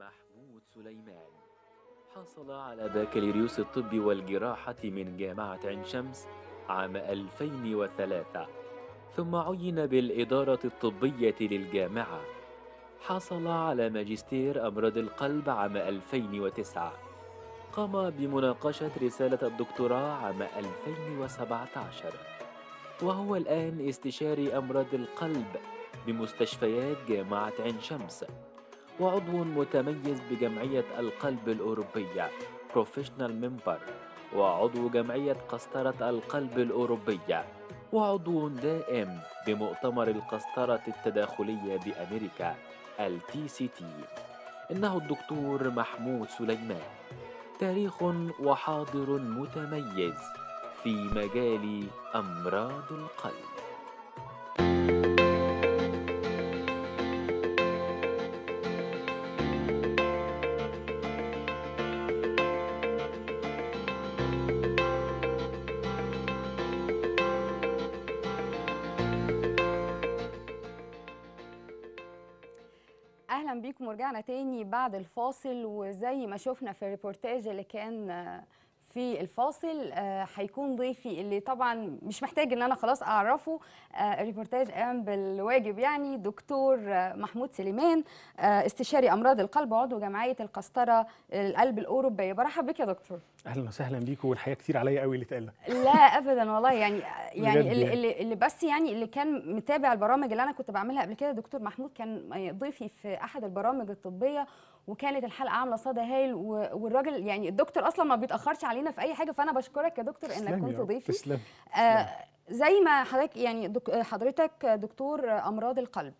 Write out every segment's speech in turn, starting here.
محمود سليمان حصل على بكالوريوس الطب والجراحة من جامعة عين شمس عام 2003 ثم عين بالإدارة الطبية للجامعة حصل على ماجستير أمراض القلب عام 2009 قام بمناقشة رسالة الدكتوراه عام 2017 وهو الآن استشاري أمراض القلب بمستشفيات جامعة عين شمس وعضو متميز بجمعية القلب الأوروبية بروفيشنال ممبر وعضو جمعية قسطرة القلب الأوروبية وعضو دائم بمؤتمر القسطرة التداخلية بأمريكا التي سي تي إنه الدكتور محمود سليمان تاريخ وحاضر متميز في مجال أمراض القلب تاني بعد الفاصل وزي ما شفنا في الريبورتاج اللي كان في الفاصل آه، هيكون ضيفي اللي طبعا مش محتاج ان انا خلاص اعرفه آه، ريبورتاج قام بالواجب يعني دكتور آه، محمود سليمان استشاري امراض القلب عضو جمعيه القسطره القلب الاوروبيه برحب بك يا دكتور اهلا وسهلا بيك والحقيقه كتير عليا قوي اللي اتقال لا ابدا والله يعني يعني, يعني اللي, اللي بس يعني اللي كان متابع البرامج اللي انا كنت بعملها قبل كده دكتور محمود كان ضيفي في احد البرامج الطبيه وكانت الحلقه عامله صدى هايل والراجل يعني الدكتور اصلا ما بيتاخرش علينا في اي حاجه فانا بشكرك يا دكتور انك كنت ضيفي تسلم. آه زي ما حضرتك يعني دك حضرتك دكتور امراض القلب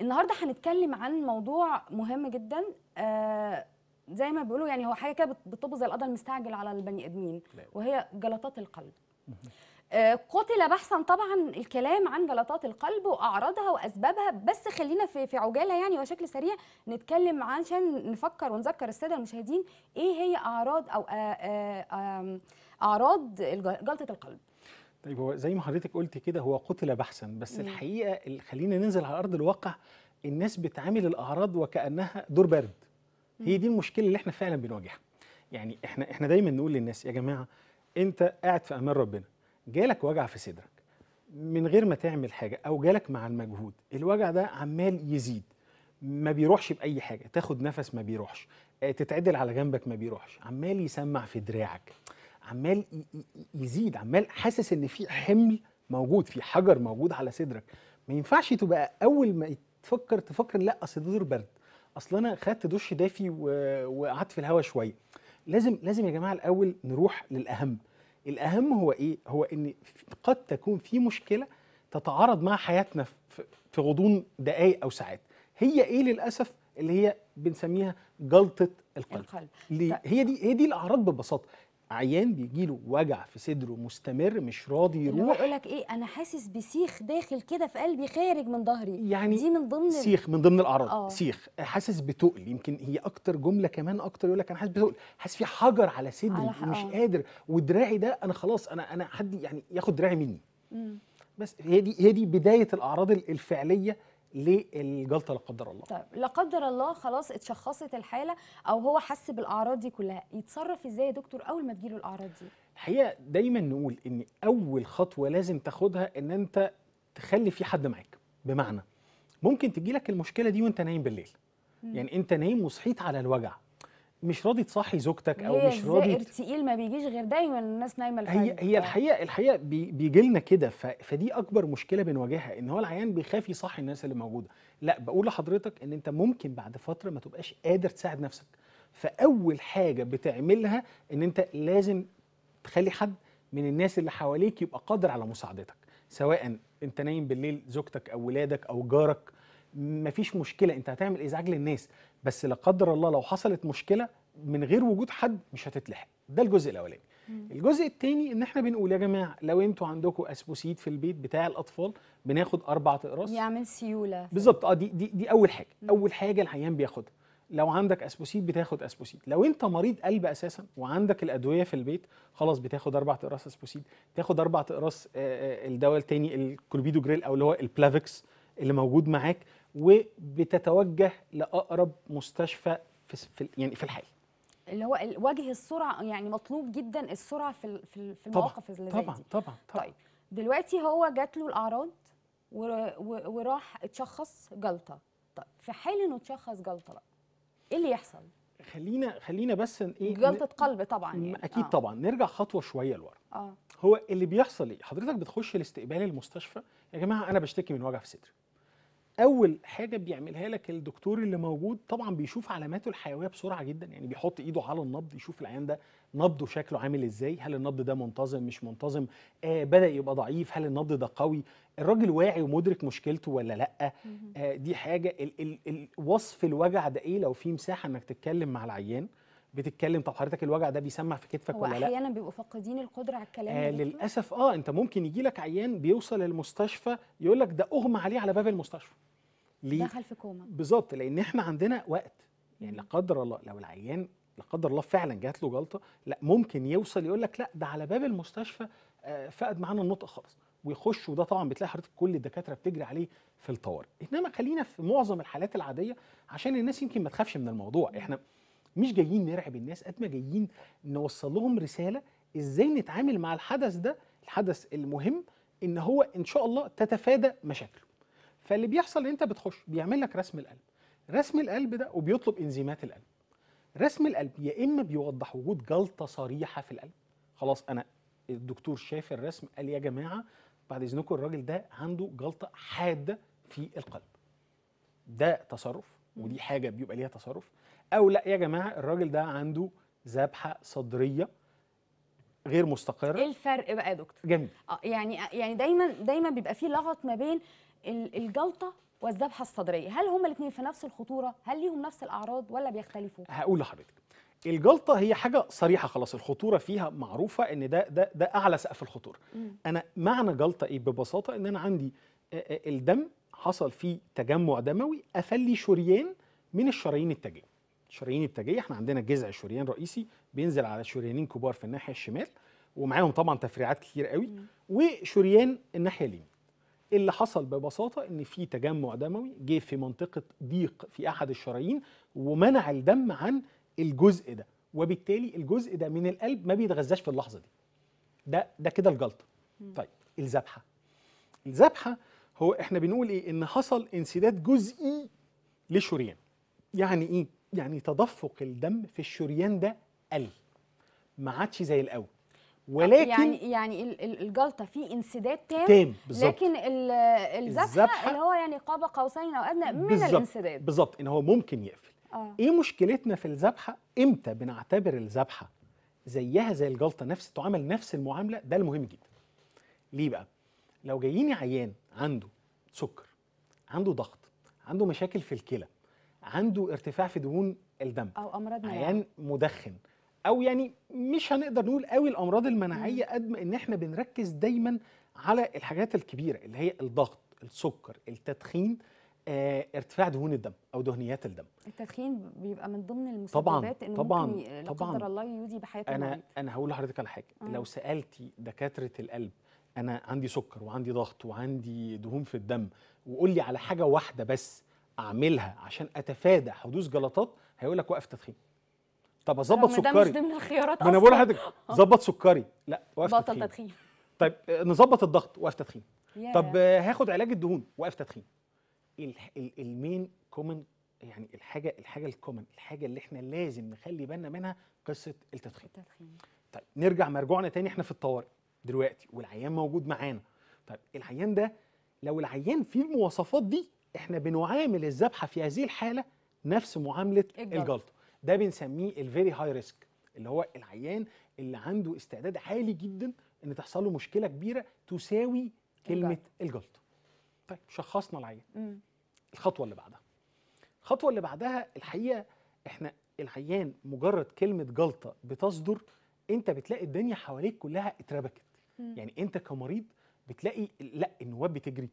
النهارده هنتكلم عن موضوع مهم جدا آه زي ما بيقولوا يعني هو حاجه كده بتطب زي القضاء المستعجل على البني ادمين وهي جلطات القلب آه، قتل بحثا طبعا الكلام عن جلطات القلب واعراضها واسبابها بس خلينا في في عجاله يعني وشكل سريع نتكلم عشان نفكر ونذكر الساده المشاهدين ايه هي اعراض او آه، آه، اعراض جلطه القلب طيب هو زي ما حضرتك قلت كده هو قتل بحثا بس الحقيقه خلينا ننزل على ارض الواقع الناس بتعامل الاعراض وكانها دور برد هي دي المشكله اللي احنا فعلا بنواجهها يعني احنا احنا دايما نقول للناس يا جماعه انت قاعد في امان ربنا جالك وجع في صدرك من غير ما تعمل حاجه او جالك مع المجهود الوجع ده عمال يزيد ما بيروحش باي حاجه تاخد نفس ما بيروحش آه، تتعدل على جنبك ما بيروحش عمال يسمع في دراعك عمال يزيد عمال حاسس ان في حمل موجود في حجر موجود على صدرك ما ينفعش تبقى اول ما تفكر تفكر لا اصل دور برد اصل انا خدت دش دافي وقعدت في الهواء شويه لازم لازم يا جماعه الاول نروح للاهم الاهم هو ايه هو ان قد تكون في مشكله تتعارض مع حياتنا في غضون دقائق او ساعات هي ايه للاسف اللي هي بنسميها جلطه القلب, القلب. طيب. هي دي هي دي الاعراض ببساطه عيان بيجي له وجع في صدره مستمر مش راضي يروح يقول لك ايه انا حاسس بسيخ داخل كده في قلبي خارج من ظهري يعني دي من ضمن سيخ من ضمن الاعراض آه. سيخ حاسس بتقل يمكن هي اكتر جمله كمان اكتر يقول لك انا حاسس بتقل حاسس في حجر على صدري على مش آه. قادر ودراعي ده انا خلاص انا انا حد يعني ياخد دراعي مني مم. بس هي دي هي دي بدايه الاعراض الفعليه للجلطه لا قدر الله طيب لا قدر الله خلاص اتشخصت الحاله او هو حس بالاعراض دي كلها يتصرف ازاي يا دكتور اول ما تجيله الاعراض دي الحقيقه دايما نقول ان اول خطوه لازم تاخدها ان انت تخلي في حد معاك بمعنى ممكن تجيلك المشكله دي وانت نايم بالليل م. يعني انت نايم وصحيت على الوجع مش راضي تصحي زوجتك او مش راضي الزائر تقيل ما بيجيش غير دايما الناس نايمه الفجر هي هي الحقيقه الحقيقه بيجي لنا كده فدي اكبر مشكله بنواجهها ان هو العيان بيخاف يصحي الناس اللي موجوده لا بقول لحضرتك ان انت ممكن بعد فتره ما تبقاش قادر تساعد نفسك فاول حاجه بتعملها ان انت لازم تخلي حد من الناس اللي حواليك يبقى قادر على مساعدتك سواء انت نايم بالليل زوجتك او ولادك او جارك مفيش مشكله انت هتعمل ازعاج للناس بس لا قدر الله لو حصلت مشكله من غير وجود حد مش هتتلحق ده الجزء الاولاني الجزء الثاني ان احنا بنقول يا جماعه لو انتوا عندكم اسبوسيد في البيت بتاع الاطفال بناخد اربع اقراص يعمل سيوله بالظبط اه دي, دي دي اول حاجه مم. اول حاجه العيان بياخدها لو عندك اسبوسيد بتاخد اسبوسيد لو انت مريض قلب اساسا وعندك الادويه في البيت خلاص بتاخد اربع اقراص اسبوسيد تاخد اربع اقراص آه، آه، الدواء الثاني الكلوبيدو جريل او اللي هو البلافكس اللي موجود معاك وبتتوجه لاقرب مستشفى في يعني في الحي اللي هو وجه السرعه يعني مطلوب جدا السرعه في في المواقف اللي طبعا زي دي طبعا طبعا طيب دلوقتي هو جات له الاعراض وراح اتشخص جلطه طيب في حال انه اتشخص جلطه بقى ايه اللي يحصل خلينا خلينا بس ايه جلطه قلب طبعا يعني. اكيد آه. طبعا نرجع خطوه شويه لورا آه. هو اللي بيحصل ايه حضرتك بتخش الاستقبال المستشفى يا جماعه انا بشتكي من وجع في صدري اول حاجه بيعملها لك الدكتور اللي موجود طبعا بيشوف علاماته الحيويه بسرعه جدا يعني بيحط ايده على النبض يشوف العيان ده نبضه شكله عامل ازاي هل النبض ده منتظم مش منتظم آه بدا يبقى ضعيف هل النبض ده قوي الراجل واعي ومدرك مشكلته ولا لا آه دي حاجه ال ال ال وصف الوجع ده ايه لو في مساحه انك تتكلم مع العيان بتتكلم طب حضرتك الوجع ده بيسمع في كتفك ولا لا؟ احيانا بيبقوا فاقدين القدره على الكلام آه للاسف اه انت ممكن يجي لك عيان بيوصل المستشفى يقول لك ده اغمى عليه على باب المستشفى ليه دخل في كوما بالظبط لان احنا عندنا وقت يعني لا قدر الله لو العيان لا قدر الله فعلا جات له جلطه لا ممكن يوصل يقول لك لا ده على باب المستشفى آه، فقد معانا النطق خالص ويخش وده طبعا بتلاقي حضرتك كل الدكاتره بتجري عليه في الطوارئ انما خلينا في معظم الحالات العاديه عشان الناس يمكن ما تخافش من الموضوع احنا مش جايين نرعب الناس قد ما جايين نوصل لهم رساله ازاي نتعامل مع الحدث ده الحدث المهم ان هو ان شاء الله تتفادى مشاكله فاللي بيحصل ان انت بتخش بيعمل لك رسم القلب رسم القلب ده وبيطلب انزيمات القلب رسم القلب يا اما بيوضح وجود جلطه صريحه في القلب خلاص انا الدكتور شاف الرسم قال يا جماعه بعد اذنكم الراجل ده عنده جلطه حاده في القلب ده تصرف ودي حاجه بيبقى ليها تصرف او لا يا جماعه الراجل ده عنده ذبحه صدريه غير مستقره ايه الفرق بقى يا دكتور جميل اه يعني يعني دايما دايما بيبقى في لغط ما بين الجلطه والذبحه الصدريه هل هما الاثنين في نفس الخطوره هل ليهم نفس الاعراض ولا بيختلفوا هقول لحضرتك الجلطه هي حاجه صريحه خلاص الخطوره فيها معروفه ان ده ده ده اعلى سقف الخطوره انا معنى جلطه ايه ببساطه ان انا عندي الدم حصل فيه تجمع دموي قفل لي شريان من الشرايين التاجيه الشرايين التاجيه احنا عندنا جذع شريان رئيسي بينزل على شريانين كبار في الناحيه الشمال ومعاهم طبعا تفريعات كتير قوي وشريان الناحيه اليمين اللي حصل ببساطه ان في تجمع دموي جه في منطقه ضيق في احد الشرايين ومنع الدم عن الجزء ده وبالتالي الجزء ده من القلب ما بيتغذاش في اللحظه دي ده ده كده الجلطه طيب الذبحه الذبحه هو احنا بنقول ايه ان حصل انسداد جزئي لشريان يعني ايه يعني تدفق الدم في الشريان ده قل ما عادش زي الاول يعني ولكن يعني يعني الجلطه في انسداد تام, تام لكن الذبحه اللي هو يعني قاب قوسين او ادنى من الانسداد بالظبط ان هو ممكن يقفل آه. ايه مشكلتنا في الذبحه امتى بنعتبر الذبحه زيها زي الجلطه نفس تعامل نفس المعامله ده المهم جدا ليه بقى لو جاييني عيان عنده سكر عنده ضغط عنده مشاكل في الكلى عنده ارتفاع في دهون الدم او امراض عيان يعني. مدخن او يعني مش هنقدر نقول قوي الامراض المناعيه قد ما ان احنا بنركز دايما على الحاجات الكبيره اللي هي الضغط السكر التدخين آه، ارتفاع دهون الدم او دهنيات الدم التدخين بيبقى من ضمن المسببات طبعا طبعا ممكن لا قدر الله يودي بحياه انا المريض. انا هقول لحضرتك على حاجه آه. لو سالتي دكاتره القلب انا عندي سكر وعندي ضغط وعندي دهون في الدم وقول لي على حاجه واحده بس اعملها عشان اتفادى حدوث جلطات هيقول لك وقف تدخين طب اظبط سكري ده مش ضمن الخيارات انا بقول لحضرتك ظبط سكري لا تدخين بطل تدخين, تدخين. طيب نظبط الضغط واقف تدخين yeah. طب هاخد علاج الدهون واقف تدخين المين كومن يعني الحاجه الحاجه الكومن الحاجه اللي احنا لازم نخلي بالنا منها قصه التدخين التدخين طيب نرجع مرجوعنا تاني احنا في الطوارئ دلوقتي والعيان موجود معانا طيب العيان ده لو العيان فيه المواصفات دي احنا بنعامل الذبحه في هذه الحاله نفس معامله الجلطه ده بنسميه الفيري هاي ريسك اللي هو العيان اللي عنده استعداد عالي جدا ان تحصل له مشكله كبيره تساوي كلمه الجلطه طيب شخصنا العيان الخطوه اللي بعدها الخطوه اللي بعدها الحقيقه احنا العيان مجرد كلمه جلطه بتصدر انت بتلاقي الدنيا حواليك كلها اتربكت مم. يعني انت كمريض بتلاقي لا النواب بتجري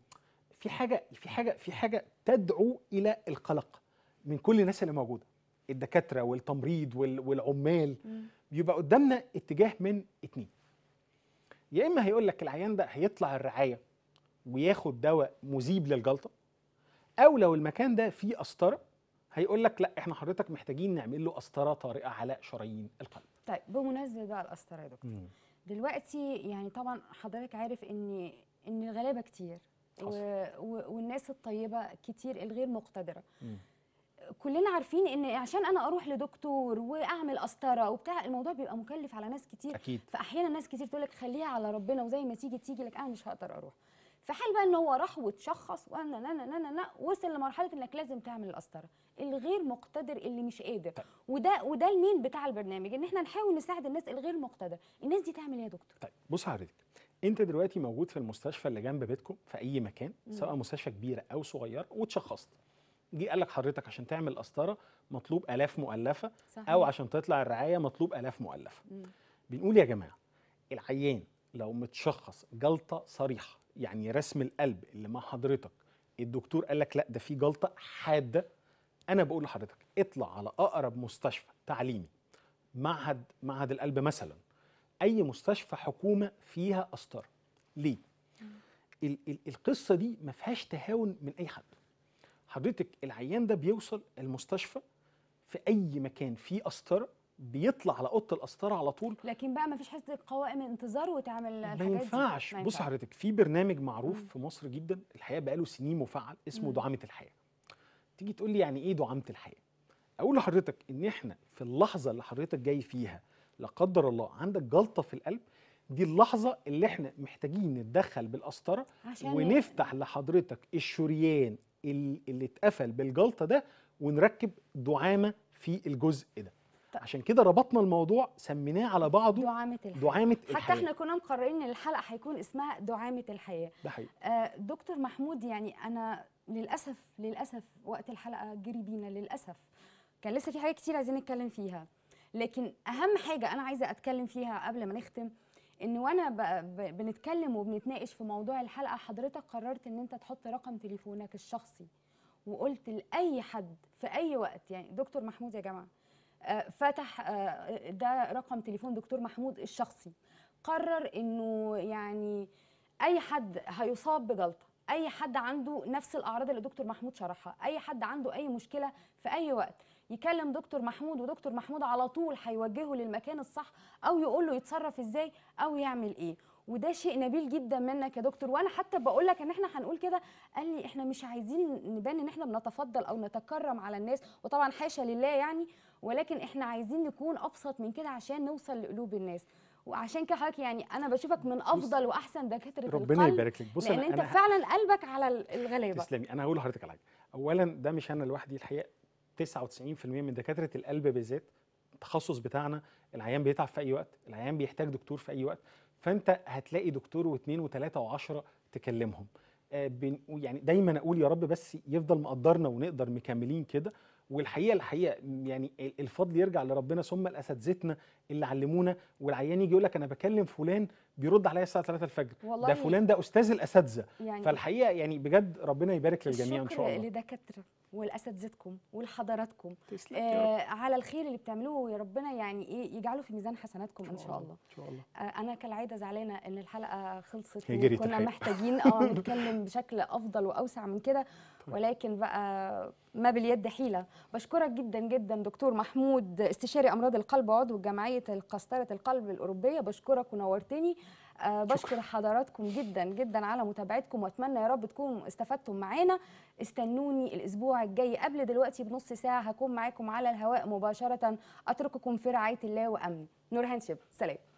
في حاجه في حاجه في حاجه تدعو الى القلق من كل الناس اللي موجوده الدكاتره والتمريض والعمال بيبقى قدامنا اتجاه من اتنين يا اما هيقول لك العيان ده هيطلع الرعايه وياخد دواء مذيب للجلطه او لو المكان ده فيه قسطره هيقول لك لا احنا حضرتك محتاجين نعمل له قسطره طارئه على شرايين القلب طيب بمناسبه بقى القسطره يا دكتور مم. دلوقتي يعني طبعا حضرتك عارف ان ان الغلابه كتير و... و... والناس الطيبه كتير الغير مقتدره مم. كلنا عارفين ان عشان انا اروح لدكتور واعمل قسطره وبتاع الموضوع بيبقى مكلف على ناس كتير أكيد. فاحيانا ناس كتير تقول لك خليها على ربنا وزي ما تيجي تيجي لك انا مش هقدر اروح في حال بقى ان هو راح وتشخص وانا لا لا لا لا وصل لمرحله انك لازم تعمل القسطره الغير مقتدر اللي مش قادر طيب. وده وده المين بتاع البرنامج ان احنا نحاول نساعد الناس الغير مقتدر الناس دي تعمل ايه يا دكتور طيب بص حضرتك انت دلوقتي موجود في المستشفى اللي جنب بيتكم في اي مكان سواء مستشفى كبيره او صغيره وتشخصت جه قال لك حضرتك عشان تعمل قسطره مطلوب الاف مؤلفه صحيح. او عشان تطلع الرعايه مطلوب الاف مؤلفه مم. بنقول يا جماعه العيان لو متشخص جلطه صريحه يعني رسم القلب اللي مع حضرتك الدكتور قال لك لا ده في جلطه حاده انا بقول لحضرتك اطلع على اقرب مستشفى تعليمي معهد معهد القلب مثلا اي مستشفى حكومه فيها قسطره ليه ال ال القصه دي ما فيهاش تهاون من اي حد حضرتك العيان ده بيوصل المستشفى في اي مكان فيه قسطره بيطلع على اوضه القسطره على طول لكن بقى ما فيش حته قوائم انتظار وتعمل الحاجات دي ما ينفعش بص حضرتك في برنامج معروف مم. في مصر جدا الحقيقه بقاله سنين مفعل اسمه دعامه الحياه تيجي تقول لي يعني ايه دعامه الحياه اقول لحضرتك ان احنا في اللحظه اللي حضرتك جاي فيها لا قدر الله عندك جلطه في القلب دي اللحظه اللي احنا محتاجين نتدخل بالقسطره ونفتح لحضرتك الشريان اللي اتقفل بالجلطه ده ونركب دعامه في الجزء ده طيب. عشان كده ربطنا الموضوع سميناه على بعضه دعامة الحياة دعامة الحياة حتى احنا كنا مقررين ان الحلقة هيكون اسمها دعامة الحياة ده حقيقي آه دكتور محمود يعني انا للاسف للاسف وقت الحلقة جري بينا للاسف كان لسه في حاجات كتير عايزين نتكلم فيها لكن اهم حاجة انا عايزة اتكلم فيها قبل ما نختم ان وانا بنتكلم وبنتناقش في موضوع الحلقه حضرتك قررت ان انت تحط رقم تليفونك الشخصي وقلت لاي حد في اي وقت يعني دكتور محمود يا جماعه آه، فتح آه، ده رقم تليفون دكتور محمود الشخصي قرر انه يعني اي حد هيصاب بجلطه اي حد عنده نفس الاعراض اللي دكتور محمود شرحها اي حد عنده اي مشكله في اي وقت يكلم دكتور محمود ودكتور محمود على طول هيوجهه للمكان الصح او يقول له يتصرف ازاي او يعمل ايه وده شيء نبيل جدا منك يا دكتور وانا حتى بقول لك ان احنا هنقول كده قال لي احنا مش عايزين نبان ان احنا بنتفضل او نتكرم على الناس وطبعا حاشا لله يعني ولكن احنا عايزين نكون ابسط من كده عشان نوصل لقلوب الناس وعشان كده حضرتك يعني انا بشوفك من افضل واحسن دكاتره القلب ربنا طيب، يبارك لك بص لان أنا انت أنا فعلا قلبك على الغلابه تسلمي انا هقول لحضرتك على حاجه اولا ده مش انا لوحدي الحقيقه 99% من دكاتره القلب بالذات التخصص بتاعنا العيان بيتعب في اي وقت العيان بيحتاج دكتور في اي وقت فانت هتلاقي دكتور واثنين وثلاثه وعشرة تكلمهم آه، يعني دايما اقول يا رب بس يفضل مقدرنا ونقدر مكملين كده والحقيقه الحقيقه يعني الفضل يرجع لربنا ثم لاساتذتنا اللي علمونا والعيان يجي يقول لك انا بكلم فلان بيرد عليا الساعه 3 الفجر والله ده فلان ده استاذ الاساتذه يعني فالحقيقه يعني بجد ربنا يبارك للجميع ان شاء الله الشكر لدكاتره ولاساتذتكم ولحضراتكم آه على الخير اللي بتعملوه يا ربنا يعني ايه يجعله في ميزان حسناتكم ان شاء الله ان شاء الله آه انا كالعاده زعلانه ان الحلقه خلصت وكنا محتاجين اه نتكلم بشكل افضل واوسع من كده طيب. ولكن بقى ما باليد حيله بشكرك جدا جدا دكتور محمود استشاري امراض القلب وعضو الجمعيه جمعيه قسطره القلب الاوروبيه بشكرك ونورتني آه، بشكر حضراتكم جدا جدا على متابعتكم واتمنى يا رب تكونوا استفدتم معانا استنوني الاسبوع الجاي قبل دلوقتي بنص ساعه هكون معاكم على الهواء مباشره اترككم في رعايه الله وامن نور هانشب سلام